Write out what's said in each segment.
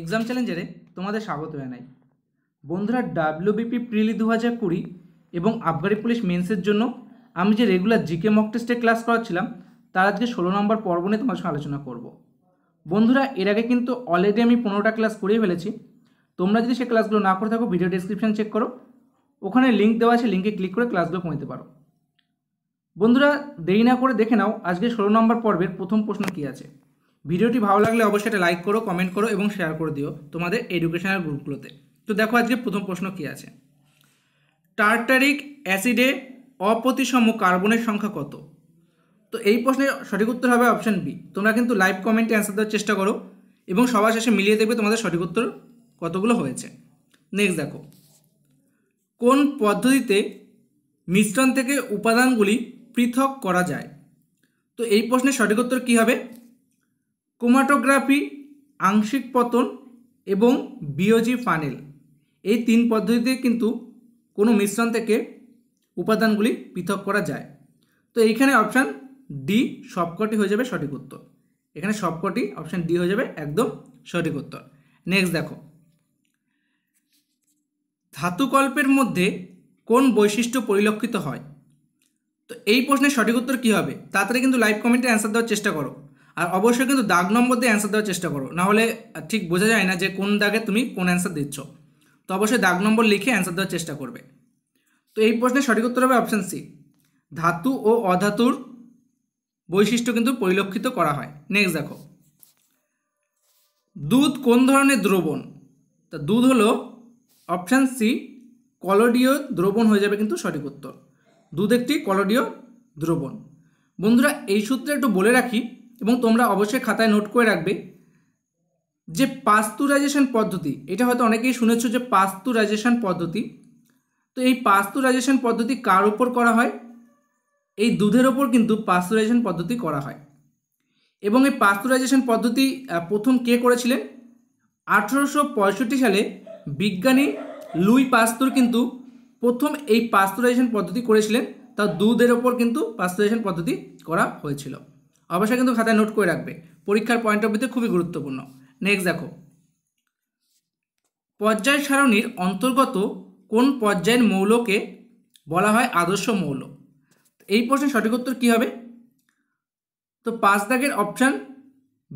exam চ্যালেঞ্জারে তোমাদের স্বাগত জানাই বন্ধুরা ডাব্লিউবিপি প্রিলি দু হাজার কুড়ি এবং আবগারি পুলিশ মেন্সের জন্য আমি যে রেগুলার জিকে মক টেস্টে ক্লাস করাচ্ছিলাম তার আজকে ষোলো নম্বর পর্ব নিয়ে তোমার সঙ্গে আলোচনা করব বন্ধুরা এর আগে কিন্তু অলরেডি আমি পনেরোটা ক্লাস করিয়ে ফেলেছি তোমরা যদি সে ক্লাসগুলো না করে থাকো ভিডিও ডিসক্রিপশান চেক করো ওখানে লিঙ্ক দেওয়া আছে লিঙ্কে ক্লিক করে ক্লাসগুলো পড়তে পারো বন্ধুরা দেরি না করে দেখে নাও আজকে ষোলো নম্বর পর্বের প্রথম প্রশ্ন কী আছে ভিডিওটি ভালো লাগলে অবশ্যই এটা লাইক করো কমেন্ট করো এবং শেয়ার করে দিও তোমাদের এডুকেশনাল গ্রুপগুলোতে তো দেখো আজকে প্রথম প্রশ্ন কি আছে টার্টারিক অ্যাসিডে অপ্রতিসম কার্বনের সংখ্যা কত তো এই প্রশ্নের সঠিক উত্তর হবে অপশান বি তোমরা কিন্তু লাইভ কমেন্টে অ্যান্সার দেওয়ার চেষ্টা করো এবং সবার শেষে মিলিয়ে দেখবে তোমাদের সঠিক উত্তর কতগুলো হয়েছে নেক্সট দেখো কোন পদ্ধতিতে মিশ্রণ থেকে উপাদানগুলি পৃথক করা যায় তো এই প্রশ্নের সঠিক উত্তর কী হবে ক্রোমাটোগ্রাফি আংশিক পতন এবং বিওজি ফানেল এই তিন পদ্ধতিতে কিন্তু কোনো মিশ্রণ থেকে উপাদানগুলি পৃথক করা যায় তো এইখানে অপশান ডি সবকটি হয়ে যাবে সঠিক উত্তর এখানে সবকটি অপশান ডি হয়ে যাবে একদম সঠিক উত্তর নেক্সট দেখো ধাতুকল্পের মধ্যে কোন বৈশিষ্ট্য পরিলক্ষিত হয় তো এই প্রশ্নের সঠিক উত্তর কী হবে তাড়াতাড়ি কিন্তু লাইভ কমেন্টে অ্যান্সার দেওয়ার চেষ্টা করো আর অবশ্যই কিন্তু দাগ নম্বর দিয়ে অ্যান্সার দেওয়ার চেষ্টা করো নাহলে ঠিক বোঝা যায় না যে কোন দাগে তুমি কোন অ্যান্সার দিচ্ছ তো অবশ্যই দাগ নম্বর লিখে অ্যান্সার দেওয়ার চেষ্টা করবে তো এই প্রশ্নের সঠিক উত্তর হবে অপশান সি ধাতু ও অধাতুর বৈশিষ্ট্য কিন্তু পরিলক্ষিত করা হয় নেক্সট দেখো দুধ কোন ধরনের দ্রবণ তা দুধ হলো অপশান সি কলডীয় দ্রবণ হয়ে যাবে কিন্তু সঠিক উত্তর দুধ একটি কলডীয় দ্রবণ বন্ধুরা এই সূত্রে একটু বলে রাখি এবং তোমরা অবশ্যই খাতায় নোট করে রাখবে যে পাস্তুরাইজেশন পদ্ধতি এটা হয়তো অনেকেই শুনেছ যে পাস্তুরাইজেশন পদ্ধতি তো এই পাস্তুরাইজেশন পদ্ধতি কার ওপর করা হয় এই দুধের ওপর কিন্তু পাস্তুরাইজেশন পদ্ধতি করা হয় এবং এই পাস্তুরাইজেশন পদ্ধতি প্রথম কে করেছিলেন আঠেরোশো সালে বিজ্ঞানী লুই পাস্তুর কিন্তু প্রথম এই পাস্তুরাইজেশন পদ্ধতি করেছিলেন তা দুধের ওপর কিন্তু পাস্তুরাইজেশন পদ্ধতি করা হয়েছিল অবশ্যই কিন্তু খাতায় নোট করে রাখবে পরীক্ষার পয়েন্ট অফ ভিউতে খুবই গুরুত্বপূর্ণ নেক্সট দেখো পর্যায় সারণীর অন্তর্গত কোন পর্যায়ের মৌলকে বলা হয় আদর্শ মৌল এই প্রশ্নের সঠিক উত্তর কী হবে তো পাঁচ দাগের অপশান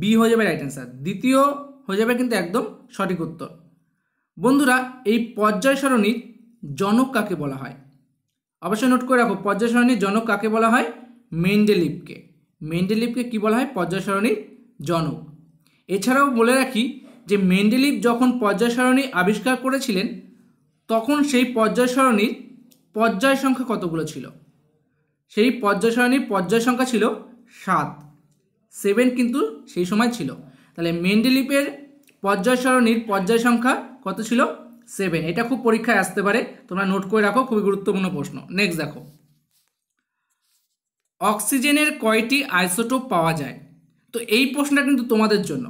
বি হয়ে যাবে রাইট অ্যান্সার দ্বিতীয় হয়ে যাবে কিন্তু একদম সঠিক উত্তর বন্ধুরা এই পর্যায় সারণীর জনক কাকে বলা হয় অবশ্যই নোট করে রাখো পর্যায় সারণীর জনক কাকে বলা হয় মেন্ডেলিপকে মেন্ডেলিপকে কী বলা হয় পর্যায় সারণীর জনক এছাড়াও বলে রাখি যে মেন্ডেলিপ যখন পর্যায় সারণী আবিষ্কার করেছিলেন তখন সেই পর্যায় সারণীর পর্যায় সংখ্যা কতগুলো ছিল সেই পর্যায় সারণীর পর্যায় সংখ্যা ছিল সাত সেভেন কিন্তু সেই সময় ছিল তাহলে মেন্ডেলিপের পর্যায় সারণীর পর্যায় সংখ্যা কত ছিল সেভেন এটা খুব পরীক্ষায় আসতে পারে তোমরা নোট করে রাখো খুবই গুরুত্বপূর্ণ প্রশ্ন নেক্সট দেখো অক্সিজেনের কয়টি আইসোটোপ পাওয়া যায় তো এই প্রশ্নটা কিন্তু তোমাদের জন্য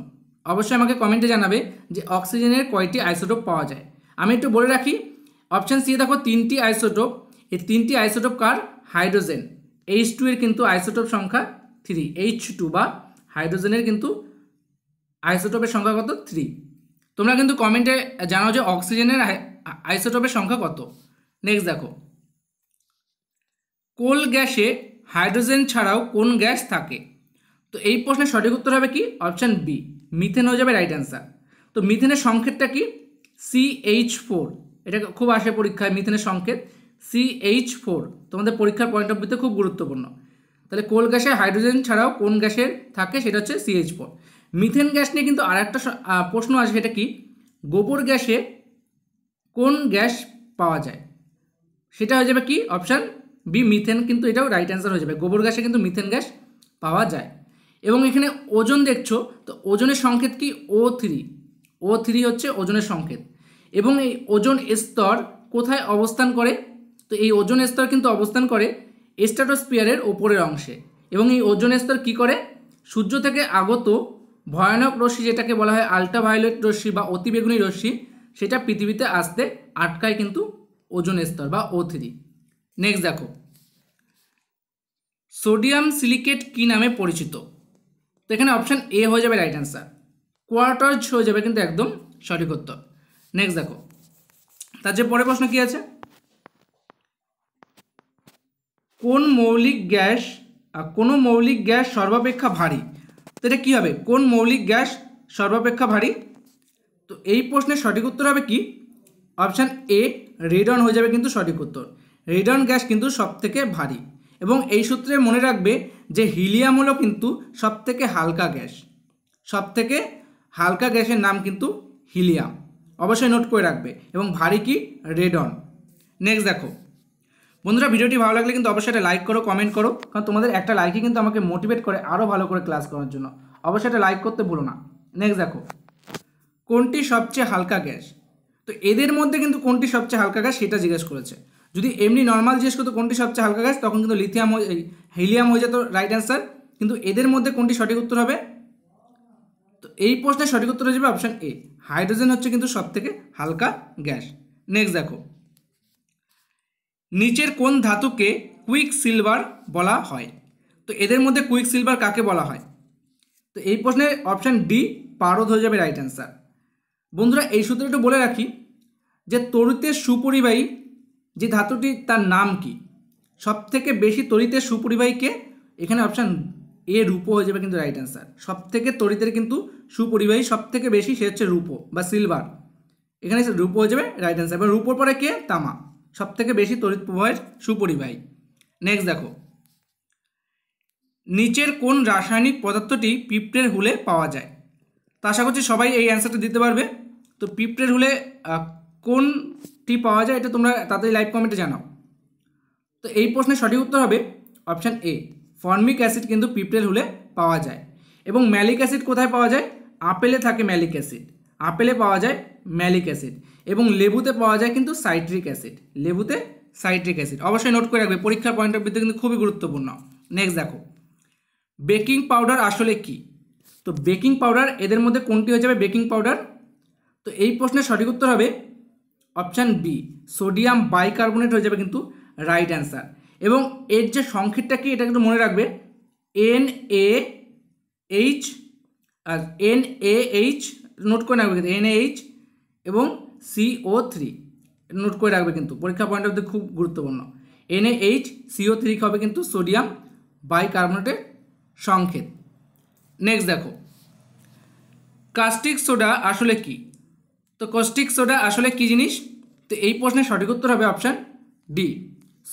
অবশ্যই আমাকে কমেন্টে জানাবে যে অক্সিজেনের কয়টি আইসোটোপ পাওয়া যায় আমি একটু বলে রাখি অপশান সি দেখো তিনটি আইসোটোপ এই তিনটি আইসোটোপ কার হাইড্রোজেন এইচ টু এর কিন্তু আইসোটোপ সংখ্যা থ্রি এইচ টু বা হাইড্রোজেনের কিন্তু আইসোটোপের সংখ্যা কত থ্রি তোমরা কিন্তু কমেন্টে জানাও যে অক্সিজেনের আইসোটোপের সংখ্যা কত নেক্সট দেখো কোল গ্যাসে হাইড্রোজেন ছাড়াও কোন গ্যাস থাকে তো এই প্রশ্নের সঠিক উত্তর হবে কি অপশান বি মিথেন হয়ে যাবে রাইট অ্যান্সার তো মিথেনের সংকেতটা কি সি এইচ ফোর এটা খুব আসে পরীক্ষায় মিথেনের সংকেত সি এইচ ফোর তোমাদের পরীক্ষার পয়েন্ট অফ ভিউতে খুব গুরুত্বপূর্ণ তাহলে কোল গ্যাসে হাইড্রোজেন ছাড়াও কোন গ্যাসের থাকে সেটা হচ্ছে C H four methane gas নিয়ে কিন্তু আর একটা প্রশ্ন আছে সেটা কি গোবর গ্যাসে কোন গ্যাস পাওয়া যায় সেটা হয়ে যাবে কি অপশান বি মিথেন কিন্তু এটাও রাইট অ্যান্সার হয়ে যাবে গোবর গ্যাসে কিন্তু মিথেন গ্যাস পাওয়া যায় এবং এখানে ওজন দেখছো তো ওজনের সংকেত কি ও থ্রি ও থ্রি হচ্ছে ওজনের সংকেত এবং এই ওজন স্তর কোথায় অবস্থান করে তো এই ওজন স্তর কিন্তু অবস্থান করে স্ট্যাটোস্পিয়ারের ওপরের অংশে এবং এই ওজন স্তর কী করে সূর্য থেকে আগত ভয়ানক রশ্মি যেটাকে বলা হয় আল্ট্রাভায়োলেট রশ্মি বা অতিবেগুনি রশ্মি সেটা পৃথিবীতে আসতে আটকায় কিন্তু ওজন স্তর বা ও থ্রি নেক্সট দেখো সোডিয়াম সিলিকেট কি নামে পরিচিত তো এখানে অপশান এ হয়ে যাবে রাইট অ্যান্সার কোয়ার্টার্জ হয়ে যাবে কিন্তু একদম সঠিক উত্তর নেক্সট দেখো তার যে পরের প্রশ্ন কি আছে কোন মৌলিক গ্যাস কোন মৌলিক গ্যাস সর্বাপেক্ষা ভারী তো এটা কী হবে কোন মৌলিক গ্যাস সর্বাপেক্ষা ভারী তো এই প্রশ্নের সঠিক উত্তর হবে কি অপশান এ অন হয়ে যাবে কিন্তু সঠিক উত্তর রেডন গ্যাস কিন্তু সবথেকে ভারী এবং এই সূত্রে মনে রাখবে যে হিলিয়াম হলো কিন্তু সবথেকে হালকা গ্যাস সবথেকে হালকা গ্যাসের নাম কিন্তু হিলিয়াম অবশ্যই নোট করে রাখবে এবং ভারী কি রেডন নেক্সট দেখো বন্ধুরা ভিডিওটি ভালো লাগলে কিন্তু অবশ্যই একটা লাইক করো কমেন্ট করো কারণ তোমাদের একটা লাইকই কিন্তু আমাকে মোটিভেট করে আরও ভালো করে ক্লাস করার জন্য অবশ্যই একটা লাইক করতে ভুলো না নেক্সট দেখো কোনটি সবচেয়ে হালকা গ্যাস তো এদের মধ্যে কিন্তু কোনটি সবচেয়ে হালকা গ্যাস সেটা জিজ্ঞেস করেছে যদি এমনি নর্মাল জিজ্ঞেস করতো কোনটি সবচেয়ে হালকা গ্যাস তখন কিন্তু লিথিয়াম হিলিয়াম হয়ে যেত রাইট অ্যান্সার কিন্তু এদের মধ্যে কোনটি সঠিক উত্তর হবে তো এই প্রশ্নের সঠিক উত্তর হয়ে যাবে অপশান এ হাইড্রোজেন হচ্ছে কিন্তু সব থেকে হালকা গ্যাস নেক্সট দেখো নিচের কোন ধাতুকে কুইক সিলভার বলা হয় তো এদের মধ্যে কুইক সিলভার কাকে বলা হয় তো এই প্রশ্নের অপশান ডি পারদ হয়ে যাবে রাইট অ্যান্সার বন্ধুরা এই সূত্রে একটু বলে রাখি যে তরুতের সুপরিবাহী যে ধাতুটি তার নাম কি সব থেকে বেশি তরিতের সুপরিবাহীকে এখানে অপশান এ রূপো হয়ে যাবে কিন্তু রাইট অ্যান্সার সব থেকে তরিতের কিন্তু সুপরিবাহী সব থেকে বেশি সে হচ্ছে রূপো বা সিলভার এখানে রূপো হয়ে যাবে রাইট অ্যান্সার এবার রূপোর পরে কে তামা সব থেকে বেশি তড়িৎ প্রবাহের সুপরিবাহী নেক্সট দেখো নিচের কোন রাসায়নিক পদার্থটি পিঁপড়ের হুলে পাওয়া যায় তা আশা করছি সবাই এই অ্যান্সারটা দিতে পারবে তো পিঁপড়ের হুলে কোনটি পাওয়া যায় এটা তোমরা তাড়াতাড়ি লাইভ কমেন্টে জানাও তো এই প্রশ্নের সঠিক উত্তর হবে অপশান এ ফর্মিক অ্যাসিড কিন্তু পিঁপড়ের হলে পাওয়া যায় এবং ম্যালিক অ্যাসিড কোথায় পাওয়া যায় আপেলে থাকে ম্যালিক অ্যাসিড আপেলে পাওয়া যায় ম্যালিক অ্যাসিড এবং লেবুতে পাওয়া যায় কিন্তু সাইট্রিক অ্যাসিড লেবুতে সাইট্রিক অ্যাসিড অবশ্যই নোট করে রাখবে পরীক্ষার পয়েন্ট অফ ভিউতে কিন্তু খুবই গুরুত্বপূর্ণ নেক্সট দেখো বেকিং পাউডার আসলে কি তো বেকিং পাউডার এদের মধ্যে কোনটি হয়ে যাবে বেকিং পাউডার তো এই প্রশ্নের সঠিক উত্তর হবে অপশান বি সোডিয়াম বাইকার্বনেট হয়ে যাবে কিন্তু রাইট অ্যান্সার এবং এর যে সংক্ষিপটা কি এটা কিন্তু মনে রাখবে এন এ এইচ আর এন এ এইচ নোট করে রাখবে কিন্তু এন এইচ এবং সিও থ্রি নোট করে রাখবে কিন্তু পরীক্ষা পয়েন্ট অফ খুব গুরুত্বপূর্ণ N A H CO three হবে কিন্তু সোডিয়াম বাইকার্বনেটের সংক্ষেপ নেক্সট দেখো কাস্টিক সোডা আসলে কী তো কস্টিক সোডা আসলে কি জিনিস তো এই প্রশ্নের সঠিক উত্তর হবে অপশান ডি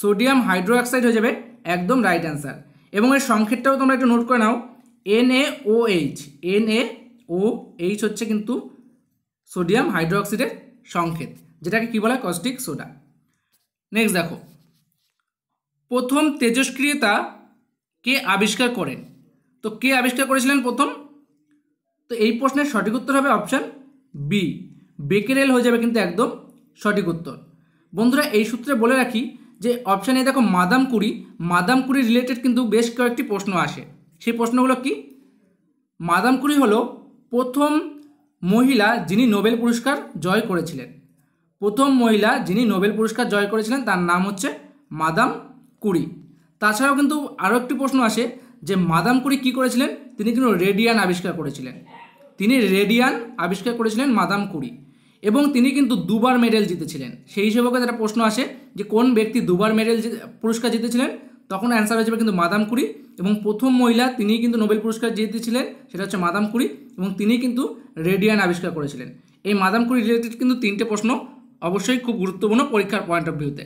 সোডিয়াম হাইড্রোঅক্সাইড হয়ে যাবে একদম রাইট অ্যান্সার এবং এর সংক্ষেপটাও তোমরা একটু নোট করে নাও N A O H N A O H হচ্ছে কিন্তু সোডিয়াম হাইড্রোক্সাইডের সংক্ষেপ যেটাকে কি বলা কস্টিক সোডা নেক্সট দেখো প্রথম তেজস্ক্রিয়তা কে আবিষ্কার করেন তো কে আবিষ্কার করেছিলেন প্রথম তো এই প্রশ্নের সঠিক উত্তর হবে অপশান বি বেকেরেল হয়ে যাবে কিন্তু একদম সঠিক উত্তর বন্ধুরা এই সূত্রে বলে রাখি যে অপশানে দেখো মাদাম কুড়ি মাদাম কুড়ি রিলেটেড কিন্তু বেশ কয়েকটি প্রশ্ন আসে সেই প্রশ্নগুলো কি মাদাম কুড়ি হলো প্রথম মহিলা যিনি নোবেল পুরস্কার জয় করেছিলেন প্রথম মহিলা যিনি নোবেল পুরস্কার জয় করেছিলেন তার নাম হচ্ছে মাদাম কুড়ি তাছাড়াও কিন্তু আরও একটি প্রশ্ন আসে যে মাদাম কুড়ি কী করেছিলেন তিনি কিন্তু রেডিয়ান আবিষ্কার করেছিলেন তিনি রেডিয়ান আবিষ্কার করেছিলেন মাদাম কুড়ি এবং তিনি কিন্তু দুবার মেডেল জিতেছিলেন সেই হিসেবে একটা প্রশ্ন আসে যে কোন ব্যক্তি দুবার মেডেল পুরস্কার জিতেছিলেন তখন অ্যান্সার হয়ে যাবে কিন্তু মাদাম কুড়ি এবং প্রথম মহিলা তিনি কিন্তু নোবেল পুরস্কার জিতেছিলেন সেটা হচ্ছে মাদাম কুড়ি এবং তিনি কিন্তু রেডিয়ান আবিষ্কার করেছিলেন এই মাদাম কুড়ি রিলেটেড কিন্তু তিনটে প্রশ্ন অবশ্যই খুব গুরুত্বপূর্ণ পরীক্ষার পয়েন্ট অফ ভিউতে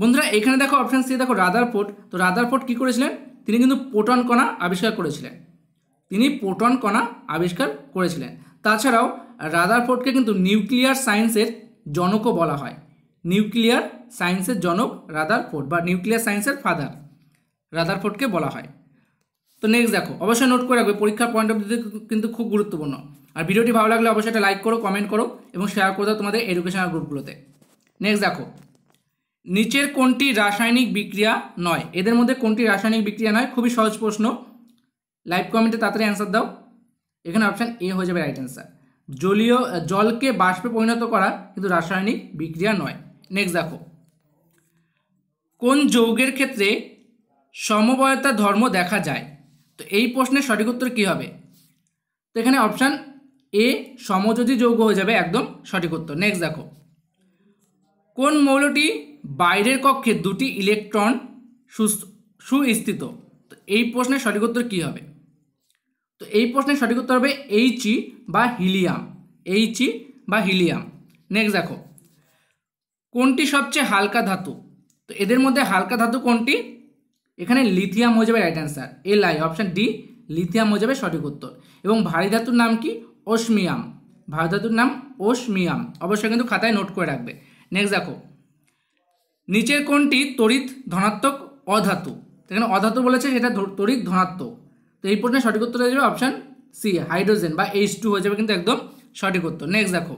বন্ধুরা এখানে দেখো অপশান সি দেখো রাদার ফোর্ট তো রাদার ফোর্ট কী করেছিলেন তিনি কিন্তু পোটন কণা আবিষ্কার করেছিলেন তিনি পোটন কণা আবিষ্কার করেছিলেন তাছাড়াও রাদারফোর্ডকে কিন্তু নিউক্লিয়ার সায়েন্সের জনকও বলা হয় নিউক্লিয়ার সায়েন্সের জনক রাদারফোর্ড বা নিউক্লিয়ার সায়েন্সের ফাদার রাদারফোর্ডকে বলা হয় তো নেক্সট দেখো অবশ্যই নোট করে রাখবে পরীক্ষার পয়েন্ট অফ ভিউ কিন্তু খুব গুরুত্বপূর্ণ আর ভিডিওটি ভালো লাগলে অবশ্যই একটা লাইক করো কমেন্ট করো এবং শেয়ার করে দাও তোমাদের এডুকেশনাল গ্রুপগুলোতে নেক্সট দেখো নিচের কোনটি রাসায়নিক বিক্রিয়া নয় এদের মধ্যে কোনটি রাসায়নিক বিক্রিয়া নয় খুবই সহজ প্রশ্ন লাইভ কমেন্টে তাড়াতাড়ি অ্যান্সার দাও এখানে অপশান এ হয়ে যাবে রাইট অ্যান্সার জলীয় জলকে বাষ্পে পরিণত করা কিন্তু রাসায়নিক বিক্রিয়া নয় নেক্সট দেখো কোন যৌগের ক্ষেত্রে সমবয়তা ধর্ম দেখা যায় তো এই প্রশ্নের সঠিক উত্তর কী হবে তো এখানে অপশান এ সমযোজী যৌগ হয়ে যাবে একদম সঠিক উত্তর নেক্সট দেখো কোন মৌলটি বাইরের কক্ষে দুটি ইলেকট্রন সুস্থ সুস্থিত তো এই প্রশ্নের সঠিক উত্তর কী হবে তো এই প্রশ্নের সঠিক উত্তর হবে এইচই বা হিলিয়াম এইচই বা হিলিয়াম নেক্সট দেখো কোনটি সবচেয়ে হালকা ধাতু তো এদের মধ্যে হালকা ধাতু কোনটি এখানে লিথিয়াম হয়ে যাবে right answer L I option D lithium হয়ে যাবে সঠিক উত্তর এবং ভারী ধাতুর নাম কি অসমিয়াম ভারী ধাতুর নাম অসমিয়াম অবশ্যই কিন্তু খাতায় নোট করে রাখবে নেক্সট দেখো নিচের কোনটি তড়িৎ ধনাত্মক অধাতু এখানে অধাতু বলেছে সেটা তড়িৎ ধনাত্মক তো এই প্রশ্নের সঠিক উত্তর হয়ে যাবে অপশান সি হাইড্রোজেন বা এইচ টু হয়ে যাবে কিন্তু একদম সঠিক উত্তর নেক্সট দেখো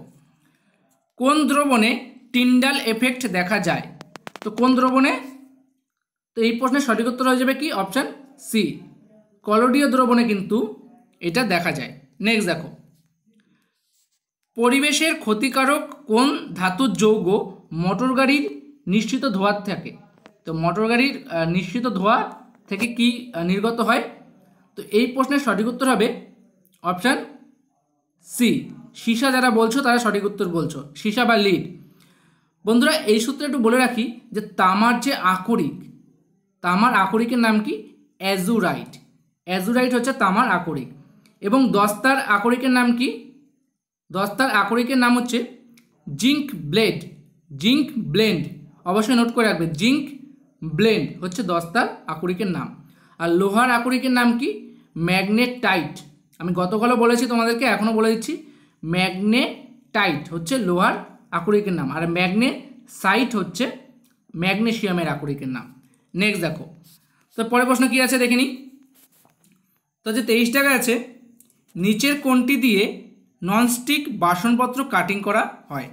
কোন দ্রবণে টিন্ডাল এফেক্ট দেখা যায় তো কোন দ্রবণে তো এই প্রশ্নের সঠিক উত্তর হয়ে যাবে কি অপশান সি কলোডীয় দ্রবণে কিন্তু এটা দেখা যায় নেক্সট দেখো পরিবেশের ক্ষতিকারক কোন ধাতুর যৌগ মোটর গাড়ির নিশ্চিত ধোঁয়ার থাকে তো মোটর গাড়ির নিশ্চিত ধোঁয়া থেকে কি নির্গত হয় তো এই প্রশ্নের সঠিক উত্তর হবে অপশান সি সীসা যারা বলছো তারা সঠিক উত্তর বলছো সীসা বা লিড বন্ধুরা এই সূত্রে একটু বলে রাখি যে তামার যে আকরিক তামার আকরিকের নাম কি অ্যাজুরাইট অ্যাজুরাইট হচ্ছে তামার আকরিক এবং দস্তার আকরিকের নাম কি দস্তার আকরিকের নাম হচ্ছে জিঙ্ক ব্লেড জিঙ্ক ব্লেন্ড অবশ্যই নোট করে রাখবে জিঙ্ক ব্লেন্ড হচ্ছে দস্তার আকরিকের নাম আর লোহার আকরিকের নাম কি ম্যাগনেটাইট আমি গতকালও বলেছি তোমাদেরকে এখনও বলে দিচ্ছি ম্যাগনেটাইট হচ্ছে লোহার আকরিকের নাম আর ম্যাগনেসাইট হচ্ছে ম্যাগনেশিয়ামের আকরিকের নাম নেক্সট দেখো তো পরের প্রশ্ন কী আছে দেখে নিই তো যে তেইশ টাকা আছে নিচের কোনটি দিয়ে ননস্টিক বাসনপত্র কাটিং করা হয়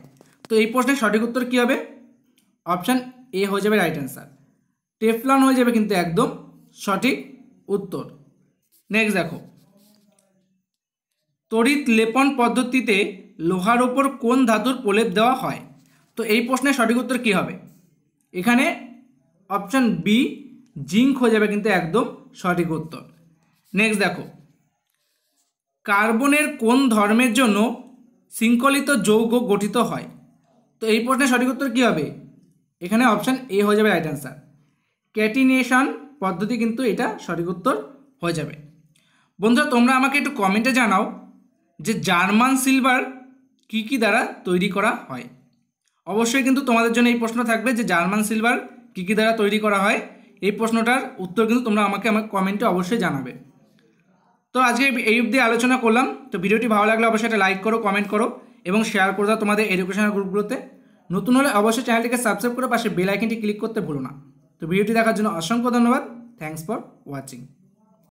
তো এই প্রশ্নের সঠিক উত্তর কী হবে অপশান এ হয়ে যাবে রাইট অ্যান্সার টেফলন হয়ে যাবে কিন্তু একদম সঠিক উত্তর নেক্সট দেখো তড়িৎ লেপন পদ্ধতিতে লোহার ওপর কোন ধাতুর প্রলেপ দেওয়া হয় তো এই প্রশ্নের সঠিক উত্তর কী হবে এখানে অপশান বি জিঙ্ক হয়ে যাবে কিন্তু একদম সঠিক উত্তর নেক্সট দেখো কার্বনের কোন ধর্মের জন্য শৃঙ্খলিত যৌগ গঠিত হয় তো এই প্রশ্নের সঠিক উত্তর কী হবে এখানে অপশান এ হয়ে যাবে রাইট অ্যান্সার ক্যাটিনেশন পদ্ধতি কিন্তু এটা সঠিক উত্তর হয়ে যাবে বন্ধুরা তোমরা আমাকে একটু কমেন্টে জানাও যে জার্মান সিলভার কি কি দ্বারা তৈরি করা হয় অবশ্যই কিন্তু তোমাদের জন্য এই প্রশ্ন থাকবে যে জার্মান সিলভার কী কী দ্বারা তৈরি করা হয় এই প্রশ্নটার উত্তর কিন্তু তোমরা আমাকে আমার কমেন্টে অবশ্যই জানাবে তো আজকে এই অব্দি আলোচনা করলাম তো ভিডিওটি ভালো লাগলে অবশ্যই একটা লাইক করো কমেন্ট করো এবং শেয়ার করে দাও তোমাদের এডুকেশনাল গ্রুপগুলোতে নতুন হলে অবশ্যই চ্যানেলটিকে সাবস্ক্রাইব করে পাশে বেল আইকনটি ক্লিক করতে ভুলো না তো ভিডিওটি দেখার জন্য অসংখ্য ধন্যবাদ থ্যাংকস ফর ওয়াচিং